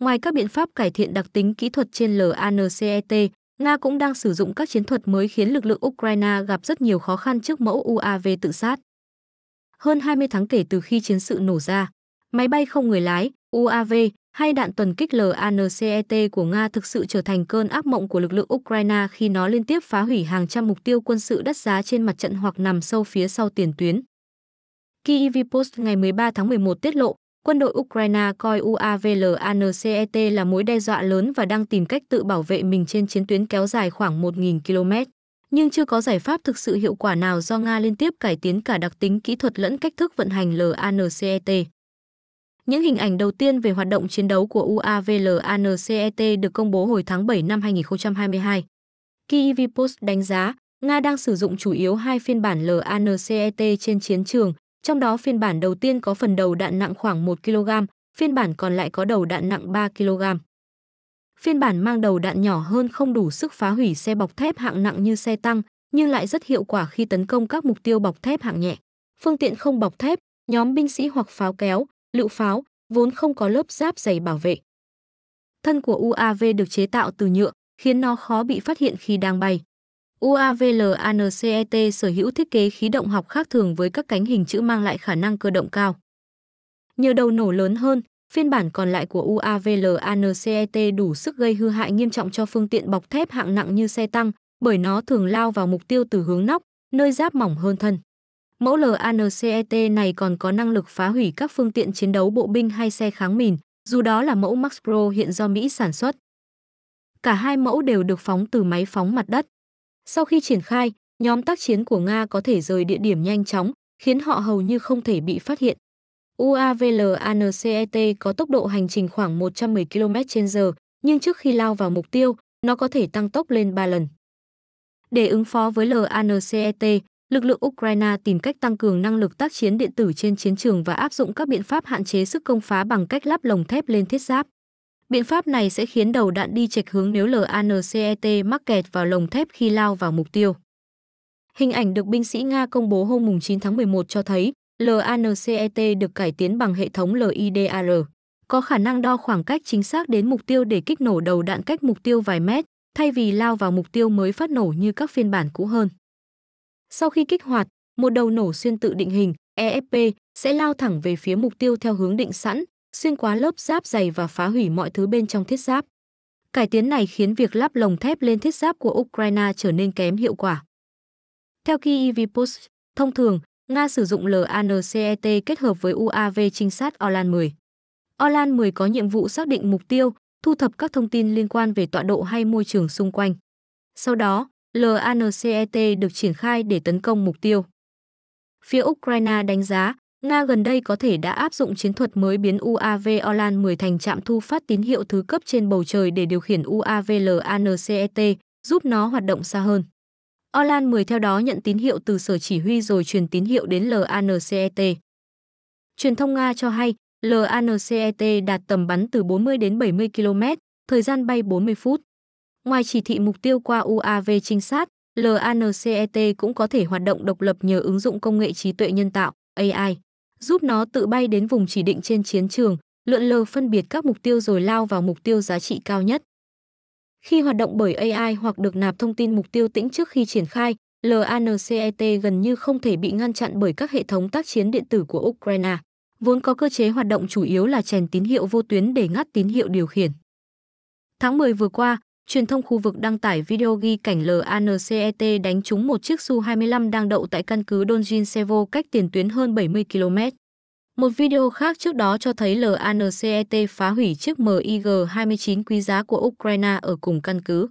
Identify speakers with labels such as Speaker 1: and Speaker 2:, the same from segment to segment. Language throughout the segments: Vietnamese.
Speaker 1: Ngoài các biện pháp cải thiện đặc tính kỹ thuật trên LANCET, Nga cũng đang sử dụng các chiến thuật mới khiến lực lượng Ukraine gặp rất nhiều khó khăn trước mẫu UAV tự sát. Hơn 20 tháng kể từ khi chiến sự nổ ra, máy bay không người lái, UAV hay đạn tuần kích LANCET của Nga thực sự trở thành cơn ác mộng của lực lượng Ukraine khi nó liên tiếp phá hủy hàng trăm mục tiêu quân sự đắt giá trên mặt trận hoặc nằm sâu phía sau tiền tuyến. Kyiv Post ngày 13 tháng 11 tiết lộ, quân đội Ukraine coi UAVLANCET là mối đe dọa lớn và đang tìm cách tự bảo vệ mình trên chiến tuyến kéo dài khoảng 1.000 km. Nhưng chưa có giải pháp thực sự hiệu quả nào do Nga liên tiếp cải tiến cả đặc tính kỹ thuật lẫn cách thức vận hành LANCET. Những hình ảnh đầu tiên về hoạt động chiến đấu của UAVLANCET được công bố hồi tháng 7 năm 2022. Kyiv Post đánh giá, Nga đang sử dụng chủ yếu hai phiên bản LANCET trên chiến trường, trong đó phiên bản đầu tiên có phần đầu đạn nặng khoảng 1 kg, phiên bản còn lại có đầu đạn nặng 3 kg. Phiên bản mang đầu đạn nhỏ hơn không đủ sức phá hủy xe bọc thép hạng nặng như xe tăng, nhưng lại rất hiệu quả khi tấn công các mục tiêu bọc thép hạng nhẹ. Phương tiện không bọc thép, nhóm binh sĩ hoặc pháo kéo, lựu pháo, vốn không có lớp giáp dày bảo vệ. Thân của UAV được chế tạo từ nhựa, khiến nó khó bị phát hiện khi đang bay. UAVLANCET sở hữu thiết kế khí động học khác thường với các cánh hình chữ mang lại khả năng cơ động cao. Nhờ đầu nổ lớn hơn, phiên bản còn lại của UAVLANCET đủ sức gây hư hại nghiêm trọng cho phương tiện bọc thép hạng nặng như xe tăng, bởi nó thường lao vào mục tiêu từ hướng nóc, nơi giáp mỏng hơn thân. Mẫu LANCET này còn có năng lực phá hủy các phương tiện chiến đấu bộ binh hay xe kháng mìn, dù đó là mẫu Max Pro hiện do Mỹ sản xuất. Cả hai mẫu đều được phóng từ máy phóng mặt đất. Sau khi triển khai, nhóm tác chiến của Nga có thể rời địa điểm nhanh chóng, khiến họ hầu như không thể bị phát hiện. UAVLANCET có tốc độ hành trình khoảng 110 km/h, nhưng trước khi lao vào mục tiêu, nó có thể tăng tốc lên 3 lần. Để ứng phó với LANCET, lực lượng Ukraine tìm cách tăng cường năng lực tác chiến điện tử trên chiến trường và áp dụng các biện pháp hạn chế sức công phá bằng cách lắp lồng thép lên thiết giáp. Biện pháp này sẽ khiến đầu đạn đi chệch hướng nếu LANCET mắc kẹt vào lồng thép khi lao vào mục tiêu. Hình ảnh được binh sĩ Nga công bố hôm 9 tháng 11 cho thấy LANCET được cải tiến bằng hệ thống LIDAR, có khả năng đo khoảng cách chính xác đến mục tiêu để kích nổ đầu đạn cách mục tiêu vài mét, thay vì lao vào mục tiêu mới phát nổ như các phiên bản cũ hơn. Sau khi kích hoạt, một đầu nổ xuyên tự định hình EFP sẽ lao thẳng về phía mục tiêu theo hướng định sẵn, xuyên qua lớp giáp dày và phá hủy mọi thứ bên trong thiết giáp. Cải tiến này khiến việc lắp lồng thép lên thiết giáp của Ukraine trở nên kém hiệu quả. Theo Kyiv Post, thông thường, Nga sử dụng LANCET kết hợp với UAV trinh sát Orlan 10. Orlan 10 có nhiệm vụ xác định mục tiêu, thu thập các thông tin liên quan về tọa độ hay môi trường xung quanh. Sau đó, LANCET được triển khai để tấn công mục tiêu. Phía Ukraine đánh giá, Nga gần đây có thể đã áp dụng chiến thuật mới biến UAV Olan 10 thành trạm thu phát tín hiệu thứ cấp trên bầu trời để điều khiển UAV LANCET, giúp nó hoạt động xa hơn. Olan 10 theo đó nhận tín hiệu từ sở chỉ huy rồi truyền tín hiệu đến LANCET. Truyền thông Nga cho hay, LANCET đạt tầm bắn từ 40 đến 70 km, thời gian bay 40 phút. Ngoài chỉ thị mục tiêu qua UAV trinh sát, LANCET cũng có thể hoạt động độc lập nhờ ứng dụng công nghệ trí tuệ nhân tạo AI giúp nó tự bay đến vùng chỉ định trên chiến trường, lượn lờ phân biệt các mục tiêu rồi lao vào mục tiêu giá trị cao nhất. Khi hoạt động bởi AI hoặc được nạp thông tin mục tiêu tĩnh trước khi triển khai, LANCET gần như không thể bị ngăn chặn bởi các hệ thống tác chiến điện tử của Ukraine, vốn có cơ chế hoạt động chủ yếu là chèn tín hiệu vô tuyến để ngắt tín hiệu điều khiển. Tháng 10 vừa qua, truyền thông khu vực đăng tải video ghi cảnh LANCET đánh trúng một chiếc Su-25 đang đậu tại căn cứ Donjin Sevo cách tiền tuyến hơn 70 km. Một video khác trước đó cho thấy LANCET phá hủy chiếc MiG-29 quý giá của Ukraine ở cùng căn cứ.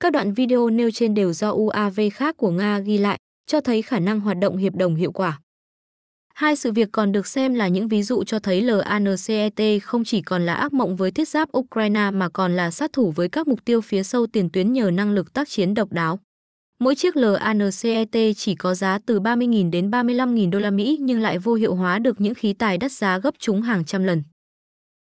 Speaker 1: Các đoạn video nêu trên đều do UAV khác của Nga ghi lại, cho thấy khả năng hoạt động hiệp đồng hiệu quả. Hai sự việc còn được xem là những ví dụ cho thấy LANCET không chỉ còn là ác mộng với thiết giáp Ukraine mà còn là sát thủ với các mục tiêu phía sâu tiền tuyến nhờ năng lực tác chiến độc đáo. Mỗi chiếc LANCET chỉ có giá từ 30.000 đến 35.000 đô la Mỹ nhưng lại vô hiệu hóa được những khí tài đắt giá gấp chúng hàng trăm lần.